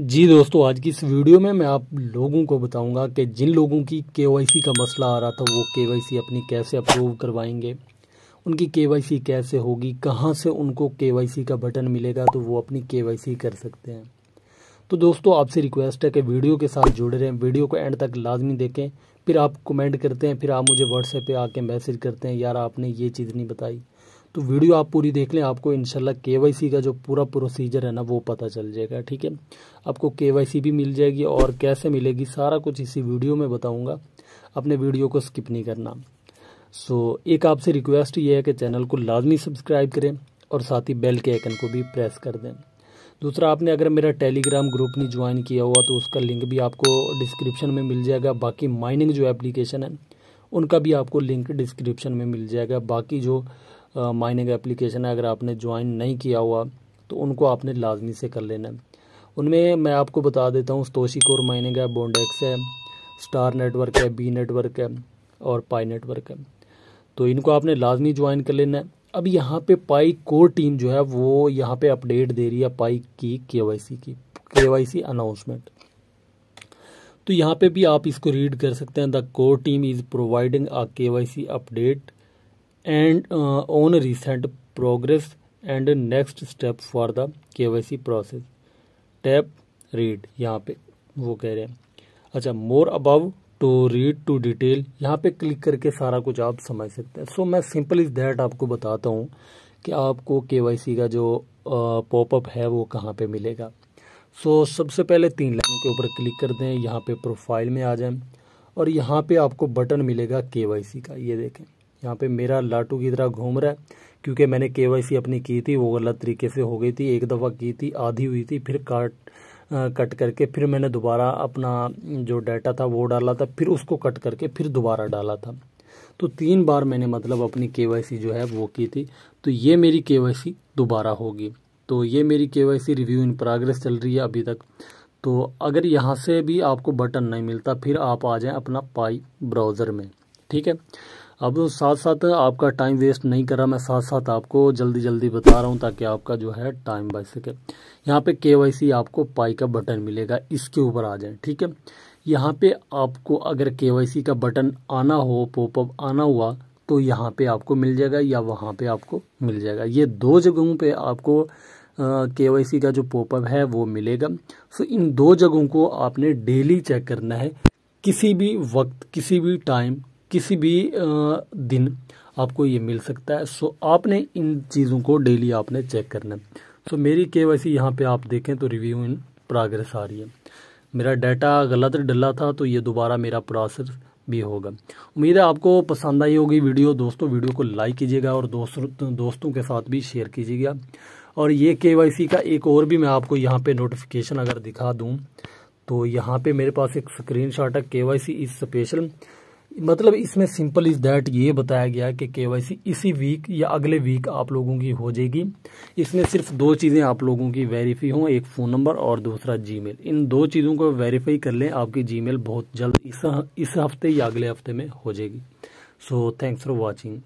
जी दोस्तों आज की इस वीडियो में मैं आप लोगों को बताऊंगा कि जिन लोगों की केवाईसी का मसला आ रहा था वो केवाईसी अपनी कैसे अप्रूव करवाएंगे उनकी केवाईसी कैसे होगी कहां से उनको केवाईसी का बटन मिलेगा तो वो अपनी केवाईसी कर सकते हैं तो दोस्तों आपसे रिक्वेस्ट है कि वीडियो के साथ जुड़े रहें वीडियो को एंड तक लाजमी देखें फिर आप कमेंट करते हैं फिर आप मुझे व्हाट्सएप पर आके मैसेज करते हैं यार आपने ये चीज़ नहीं बताई तो वीडियो आप पूरी देख लें आपको इनशाला के का जो पूरा प्रोसीजर है ना वो पता चल जाएगा ठीक है आपको के भी मिल जाएगी और कैसे मिलेगी सारा कुछ इसी वीडियो में बताऊँगा अपने वीडियो को स्किप नहीं करना सो so, एक आपसे रिक्वेस्ट ये है कि चैनल को लाजमी सब्सक्राइब करें और साथ ही बेल के आइकन को भी प्रेस कर दें दूसरा आपने अगर मेरा टेलीग्राम ग्रुप नहीं ज्वाइन किया हुआ तो उसका लिंक भी आपको डिस्क्रिप्शन में मिल जाएगा बाकी माइनिंग जो एप्लीकेशन है उनका भी आपको लिंक डिस्क्रिप्शन में मिल जाएगा बाकी जो माइनिंग एप्लीकेशन है अगर आपने ज्वाइन नहीं किया हुआ तो उनको आपने लाजमी से कर लेना है उनमें मैं आपको बता देता हूँ स्तोशी कोर माइनिंग है बोंडेक्स है स्टार नेटवर्क है बी नेटवर्क है और पाई नेटवर्क है तो इनको आपने लाजमी ज्वाइन कर लेना है अब यहाँ पे पाई कोर टीम जो है वो यहाँ पे अपडेट दे रही है पाई की के की के अनाउंसमेंट तो यहाँ पे भी आप इसको रीड कर सकते हैं the core team is providing a के update and uh, on recent progress and next step for the C process tap read यहाँ पे वो कह रहे हैं अच्छा more above to read to detail यहाँ पे क्लिक करके सारा कुछ आप समझ सकते हैं सो so, मैं सिंपल इज दैट आपको बताता हूँ कि आपको के का जो पॉपअप uh, है वो कहाँ पे मिलेगा सो so, सबसे पहले तीन लाइन के ऊपर क्लिक कर दें यहाँ पे प्रोफाइल में आ जाएं और यहाँ पे आपको बटन मिलेगा के का ये देखें यहाँ पे मेरा लाटू की तरह घूम रहा है क्योंकि मैंने के अपनी की थी वो गलत तरीके से हो गई थी एक दफ़ा की थी आधी हुई थी फिर काट कट करके फिर मैंने दोबारा अपना जो डाटा था वो डाला था फिर उसको कट करके फिर दोबारा डाला था तो तीन बार मैंने मतलब अपनी के जो है वो की थी तो ये मेरी के दोबारा होगी तो ये मेरी के रिव्यू इन प्रोग्रेस चल रही है अभी तक तो अगर यहाँ से भी आपको बटन नहीं मिलता फिर आप आ जाएं अपना पाई ब्राउज़र में ठीक है अब साथ साथ आपका टाइम वेस्ट नहीं करा मैं साथ साथ आपको जल्दी जल्दी बता रहा हूँ ताकि आपका जो है टाइम बच सके यहाँ पे के आपको पाई का बटन मिलेगा इसके ऊपर आ जाए ठीक है यहाँ पे आपको अगर के का बटन आना हो पोपअप आना हुआ तो यहाँ पे आपको मिल जाएगा या वहाँ पे आपको मिल जाएगा ये दो जगहों पे आपको के का जो पोपअप है वो मिलेगा सो इन दो जगहों को आपने डेली चेक करना है किसी भी वक्त किसी भी टाइम किसी भी दिन आपको ये मिल सकता है सो आपने इन चीज़ों को डेली आपने चेक करना है सो मेरी के वाई सी यहाँ पर आप देखें तो रिव्यू इन प्रोग्रेस आ रही है मेरा डाटा गलत डला था तो ये दोबारा मेरा प्रोसेस भी होगा उम्मीद है आपको पसंद आई होगी वीडियो दोस्तों वीडियो को लाइक कीजिएगा और दोस्तों दोस्तों के साथ भी शेयर कीजिएगा और ये के का एक और भी मैं आपको यहाँ पे नोटिफिकेशन अगर दिखा दूँ तो यहाँ पे मेरे पास एक स्क्रीन शॉट है के इस स्पेशल मतलब इसमें सिंपल इज दैट ये बताया गया कि के इसी वीक या अगले वीक आप लोगों की हो जाएगी इसमें सिर्फ दो चीज़ें आप लोगों की वेरीफाई हों एक फ़ोन नंबर और दूसरा जीमेल इन दो चीज़ों को वेरीफाई कर लें आपकी जीमेल बहुत जल्द इस इस हफ्ते या अगले हफ्ते में हो जाएगी सो थैंक्स फॉर वॉचिंग